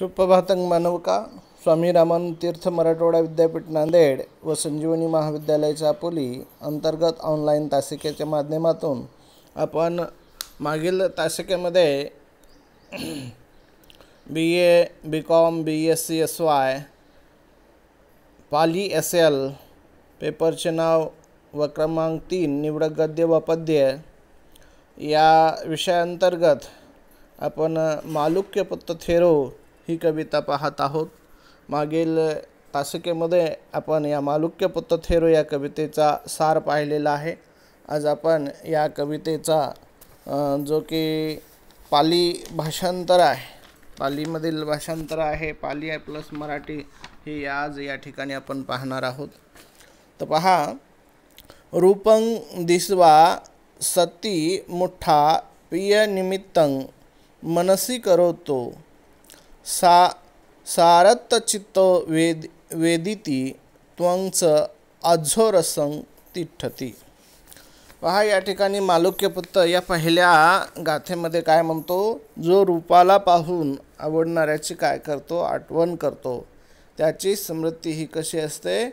सुप्रभातंग मानवका स्वामी रामन तीर्थ मराठवाडा विद्यापीठ नांदेड व संजीवनी महाविद्यालयाच्या चापोली अंतर्गत ऑनलाईन तासिकेच्या माध्यमातून आपण मागील तासिकेमध्ये B A B com B S C S Y Pali S L पेपरचे नाव व क्रमांक तीन निवडक गद्य व पद्य या विषयांतर्गत आपण मालुक्य पत्र थेरो ही कविता पाहत आहोत मागील तासिकेमध्ये आपण या मालुक्यपुत्र थेरो या कवितेचा सार पाहिलेला आहे आज आपण या कवितेचा जो की पाली भाषांतर आहे पालीमधील भाषांतर आहे पाली आहे प्लस मराठी ही आज या ठिकाणी आपण पाहणार आहोत तर पहा रूपंग दिसवा सती मुठा निमित्तं मनसी करोतो सा चित्त वेद वेदिती त्वंच अझोरसं तिठ्ठती पहा या ठिकाणी मालुक्यपुत्त या पहिल्या गाथेमध्ये काय म्हणतो जो रूपाला पाहून आवडणाऱ्याची काय करतो आठवण करतो त्याची स्मृती ही कशी असते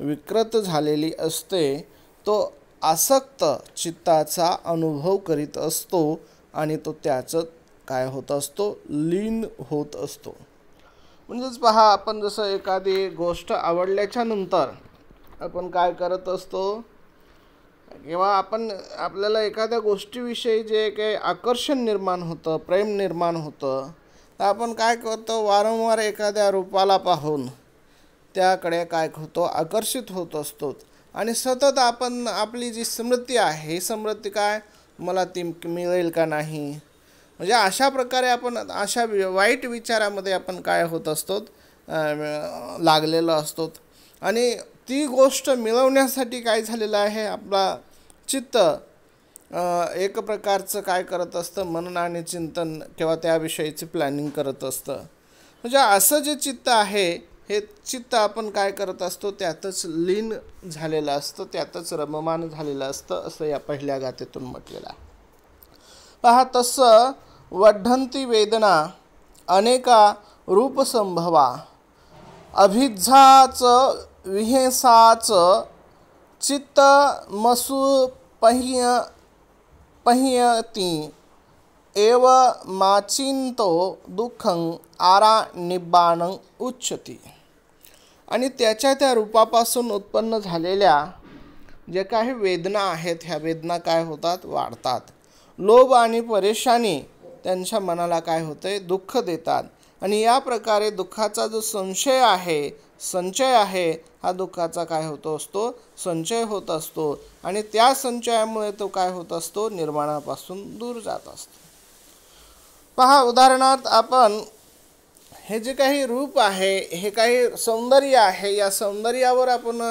विकृत झालेली असते तो आसक्त चित्ताचा अनुभव करीत असतो आणि तो त्याचं काय होत असतो लीन होत असतो म्हणजेच पहा आपण जसं एखादी गोष्ट आवडल्याच्या नंतर आपण काय करत असतो किंवा आपण आपल्याला एखाद्या गोष्टीविषयी जे काही आकर्षण निर्माण होतं प्रेम निर्माण होतं तर आपण काय करतो वारंवार एखाद्या रूपाला पाहून त्याकडे काय होतो आकर्षित होत असतो आणि सतत आपण आपली जी स्मृती आहे ही स्मृती काय मला ती मिळेल का नाही म्हणजे अशा प्रकारे आपण अशा वाईट विचारामध्ये आपण काय होत असतो लागलेलो असतो आणि ती गोष्ट मिळवण्यासाठी काय झालेलं आहे आपला चित्त एक प्रकारचं काय करत असतं मनन आणि चिंतन किंवा त्याविषयीचं प्लॅनिंग करत असतं म्हणजे असं जे चित्त आहे हे चित्त आपण काय करत असतो त्यातच लीन झालेलं असतं त्यातच रममान झालेलं असतं असं या पहिल्या गातेतून म्हटलेलं आहे पहा तसं वढंती वेदना अनेका रूपसंभवा अभिज्जाच विहेसाच चित्त मसु पहिय पहियती एव माचिंतो दुःखं आरा निब्बाणं उच्छती आणि त्याच्या त्या रूपापासून उत्पन्न झालेल्या जे काही वेदना आहेत ह्या वेदना काय होतात वाढतात लोभ आणि परेशानी त्यांच्या मनाला काय होते दुःख देतात आणि या प्रकारे दुःखाचा जो संशय आहे संचय आहे हा दुःखाचा काय होतो असतो संचय होत असतो आणि त्या संचयामुळे तो काय होत असतो निर्माणापासून दूर जात असतो पहा उदाहरणार्थ आपण हे जे काही रूप आहे हे काही सौंदर्य आहे या सौंदर्यावर आपण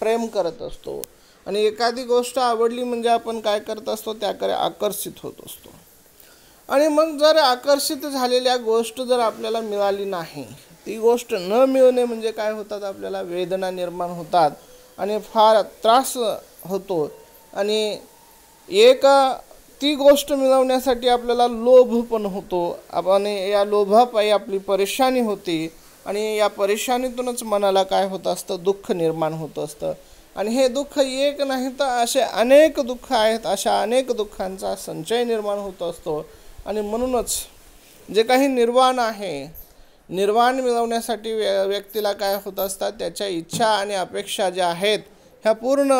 प्रेम करत असतो आणि एखादी गोष्ट आवडली म्हणजे आपण काय करत असतो त्याकडे आकर्षित होत असतो आणि मग जर आकर्षित झालेल्या गोष्ट जर आपल्याला मिळाली नाही ती गोष्ट न मिळणे म्हणजे काय होतात आपल्याला वेदना निर्माण होतात आणि फार त्रास होतो आणि एक ती गोष्ट मिळवण्यासाठी आपल्याला लोभ पण होतो आपण या लोभापायी आपली परेशानी होती आणि या परेशानीतूनच मनाला काय होत असतं दुःख निर्माण होत असतं आणि हे दुःख एक नाही तर असे अनेक दुःख आहेत अशा अनेक दुःखांचा संचय निर्माण होत असतो आणि म्हणूनच जे काही निर्वाण आहे निर्वाण मिळवण्यासाठी व्य व्यक्तीला काय होत असतात त्याच्या इच्छा आणि अपेक्षा ज्या आहेत ह्या पूर्ण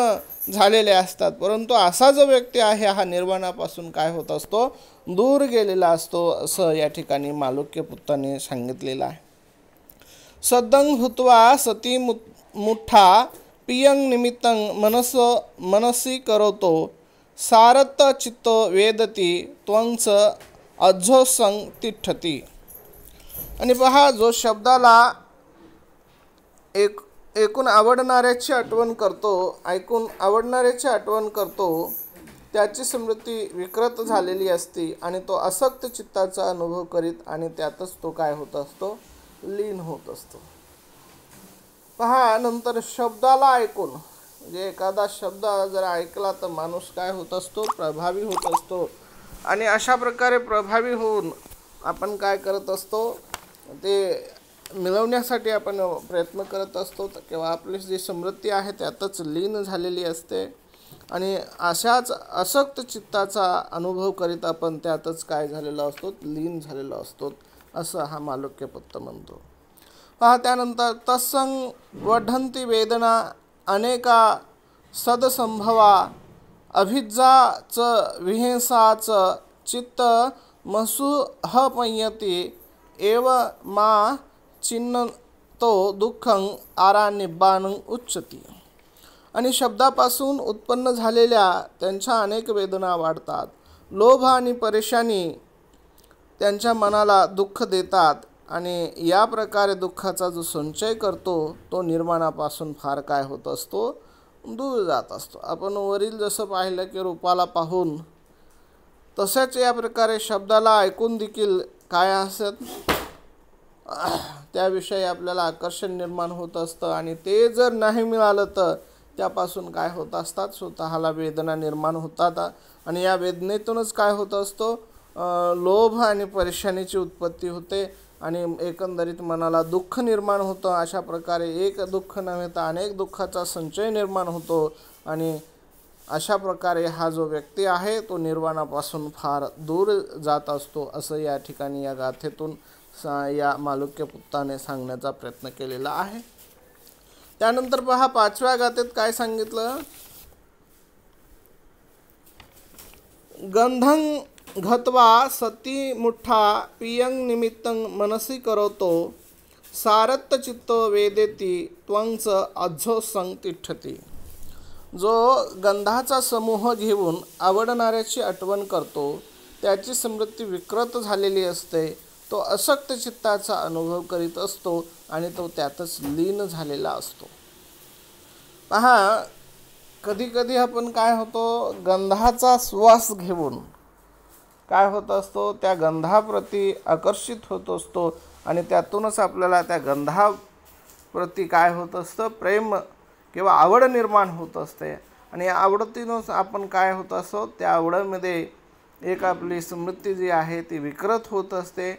झालेल्या असतात परंतु असा जो व्यक्ती आहे हा निर्वाणापासून काय होत असतो दूर गेलेला असतो असं या ठिकाणी मालुक्यपुत्ताने सांगितलेलं आहे सदंग हुत्वा सती मु मुठा पियंग निमित्तंग मनस मनसी करवतो सारत चित्त वेदती त्वंस अझो तिठती आणि पहा जो शब्दाला एक ऐकून आवडणाऱ्याची आठवण करतो ऐकून आवडणाऱ्याची आठवण करतो त्याची स्मृती विकृत झालेली असती आणि तो असक्त चित्ताचा अनुभव करीत आणि त्यातच तो काय होत असतो लीन होत असतो पहा नंतर शब्दाला ऐकून म्हणजे एखादा शब्द जर ऐकला तर माणूस काय होत असतो प्रभावी होत असतो आणि अशा प्रकारे प्रभावी होऊन आपण काय करत असतो ते मिळवण्यासाठी आपण प्रयत्न करत असतो किंवा आपली जी समृद्धी आहे त्यातच लीन झालेली असते आणि अशाच असक्त चित्ताचा अनुभव करीत आपण त्यातच काय झालेला असतो लीन झालेला असतो असं हा मालुक्यपत्त म्हणतो पहा त्यानंतर तत्संग वढंती वेदना अनेका सदसंभवा अभिज्जाच विहिंसाच चित्त मसुहपयति एव मा दुःख दुःखं आरानिब्बानं उच्चती आणि शब्दापासून उत्पन्न झालेल्या त्यांच्या अनेक वेदना वाढतात लोभ आणि परेशानी त्यांच्या मनाला दुःख देतात आणि या प्रकारे दुःखाचा जो संचय करतो तो निर्माणापासून फार काय होत असतो दूर जात असतो आपण वरील जसं पाहिलं की रूपाला पाहून तसेच या प्रकारे शब्दाला ऐकून देखील काय असत त्याविषयी आपल्याला आकर्षण निर्माण होत असतं आणि ते जर नाही मिळालं तर त्यापासून काय होत असतात स्वतःला वेदना निर्माण होतात आणि या वेदनेतूनच काय होत असतो लोभ आणि परेशानीची उत्पत्ती होते आणि एकंदरीत मनाला दुःख निर्माण होतं अशा प्रकारे एक दुःख नव्हे तर अनेक दुःखाचा संचय निर्माण होतो आणि अशा प्रकारे हा जो व्यक्ती आहे तो निर्वाणापासून फार दूर जात असतो असं या ठिकाणी या गाथेतून सा या मालुक्यपुत्ताने सांगण्याचा प्रयत्न केलेला आहे त्यानंतर पहा पाचव्या गाथेत काय सांगितलं गंधं घत्वा मुठा पियंग निमित्तं मनसि करोतो वेदेति वेदेती त्वंच संग तिठती जो गंधाचा समूह घेऊन आवडणाऱ्याची आठवण करतो त्याची स्मृती विकृत झालेली असते तो अशक्त चित्ताचा अनुभव करीत असतो आणि तो त्यातच लीन झालेला असतो पहा कधीकधी आपण काय होतो गंधाचा श्वास घेऊन काय होत असतो त्या गंधाप्रती आकर्षित होत असतो आणि त्यातूनच आपल्याला त्या गंधाप्रती काय होत असतं प्रेम किंवा आवड निर्माण होत असते आणि या आवडतीनंच आपण काय होत असतो त्या आवडीमध्ये एक आपली स्मृती जी आहे ती विकृत होत असते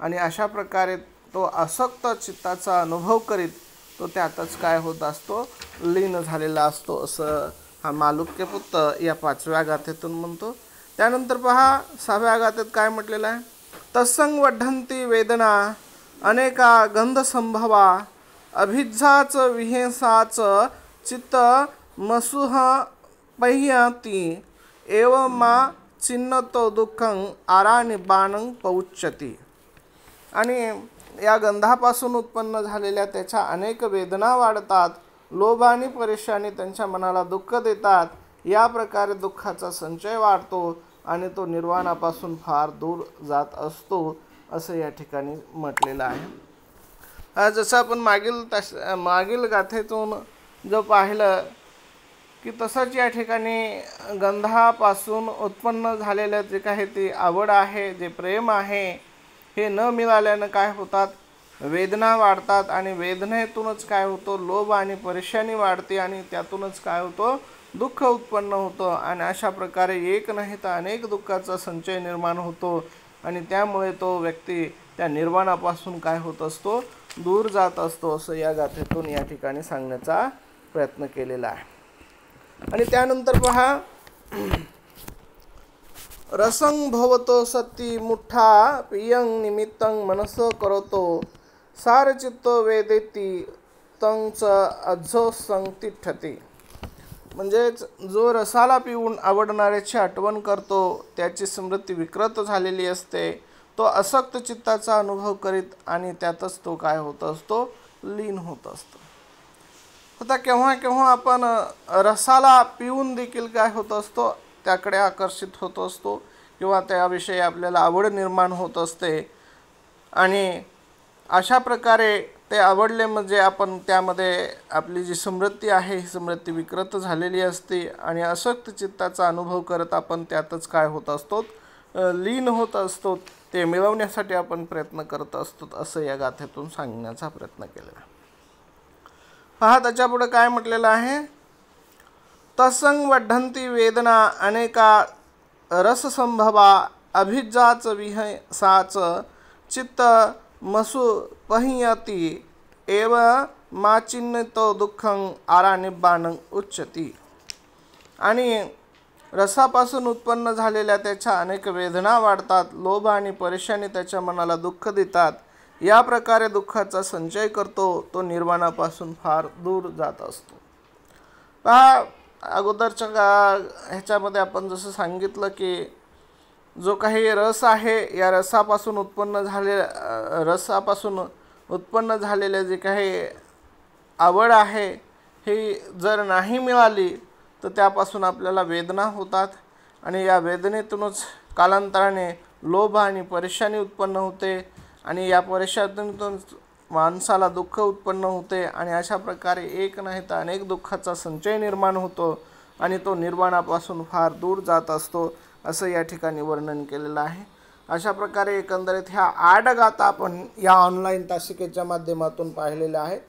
आणि अशा प्रकारे तो आसक्त चित्ताचा अनुभव करीत तो त्यातच काय होत असतो लीन झालेला असतो असं हा मालुक्यपुत्त या पाचव्या गाथेतून म्हणतो त्यानंतर पहा सहाव्या आघातात काय म्हटलेलं आहे तत्संग वढंती वेदना अनेका गंधसंभवा अभिज्जाच विहेसाच चित्त मसुह पह्यती एव मा चिन्नतो दुःखं बाणं पौच्यती आणि या गंधापासून उत्पन्न झालेल्या त्याच्या अनेक वेदना वाढतात लोभ आणि परेशानी त्यांच्या मनाला दुःख देतात या प्रकारे दुःखाचा संचय वाढतो आणि तो निर्वाणापासून फार दूर जात असतो असं या ठिकाणी म्हटलेलं आहे जसं आपण मागील तस मागील गाथेतून जो पाहिलं की तसंच या ठिकाणी गंधापासून उत्पन्न झालेलं जे काही ती आवड आहे जे प्रेम आहे हे न मिळाल्यानं काय होतात वेदना वाढतात आणि वेदनेतूनच काय होतो लोभ आणि परेशानी वाढते आणि त्यातूनच काय होतो दुःख उत्पन्न होतं आणि अशा प्रकारे एक नाही तर अनेक दुःखाचा संचय निर्माण होतो आणि त्यामुळे तो व्यक्ती त्या निर्माणापासून काय होत असतो दूर जात असतो असं या गाथेतून या ठिकाणी सांगण्याचा प्रयत्न केलेला आहे आणि त्यानंतर पहा रसंग भवतो सती मुठा पियंग निमित्तं मनस करतो सारचित्त वेदेती तंच अझो तिठती म्हणजेच जो रसाला पिऊन आवडणाऱ्याची आठवण करतो त्याची स्मृती विकृत झालेली असते तो असक्त चित्ताचा अनुभव करीत आणि त्यातच तो काय होत असतो लीन होत असतो आता केव्हा केव्हा आपण रसाला पिऊन देखील काय होत असतो त्याकडे आकर्षित होत असतो किंवा त्याविषयी आपल्याला आवड निर्माण होत असते आणि अशा प्रकारे ते आवडले म्हणजे आपण त्यामध्ये आपली जी समृद्धी आहे ही समृद्धी विकृत झालेली असते आणि असक्त चित्ताचा अनुभव करत आपण त्यातच काय होत असतो लीन होत असतो ते मिळवण्यासाठी आपण प्रयत्न करत असतो असं या गाथेतून सांगण्याचा प्रयत्न केलेला पहा त्याच्यापुढे काय म्हटलेलं आहे तत्संग वढंती वेदना अनेका रससंभवा अभिजाच विह साच चित्त एव माचिन्ह तो दुःखं आरा बाणंग उच्चती आणि रसापासून उत्पन्न झालेल्या त्याच्या अनेक वेदना वाढतात लोभ आणि परेशानी त्याच्या मनाला दुःख देतात या प्रकारे दुःखाचा संचय करतो तो निर्वाणापासून फार दूर जात असतो पहा अगोदरच्या का ह्याच्यामध्ये आपण जसं सांगितलं की जो काही रस आहे या रसापासून उत्पन्न झाले रसापासून उत्पन्न झालेले जे काही आवड आहे ही जर नाही मिळाली तर त्यापासून आपल्याला वेदना होतात आणि या वेदनेतूनच कालांतराने लोभ आणि परेशानी उत्पन्न होते आणि या परेशानीतून माणसाला दुःख उत्पन्न होते आणि अशा प्रकारे एक नाही तर अनेक दुःखाचा संचय निर्माण होतो आणि तो निर्माणापासून फार दूर जात असतो असं या ठिकाणी वर्णन केलेलं आहे अशा प्रकारे एकंदरीत ह्या आठ गाथा आपण या ऑनलाईन तासिकेच्या माध्यमातून पाहिलेल्या आहेत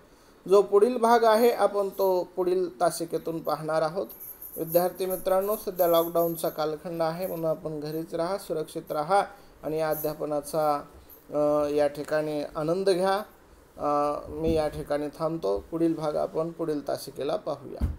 जो पुढील भाग आहे आपण तो पुढील तासिकेतून पाहणार आहोत विद्यार्थी मित्रांनो सध्या लॉकडाऊनचा कालखंड आहे म्हणून आपण घरीच राहा सुरक्षित राहा आणि या अध्यापनाचा या ठिकाणी आनंद घ्या मी या ठिकाणी थांबतो पुढील भाग आपण पुढील तासिकेला पाहूया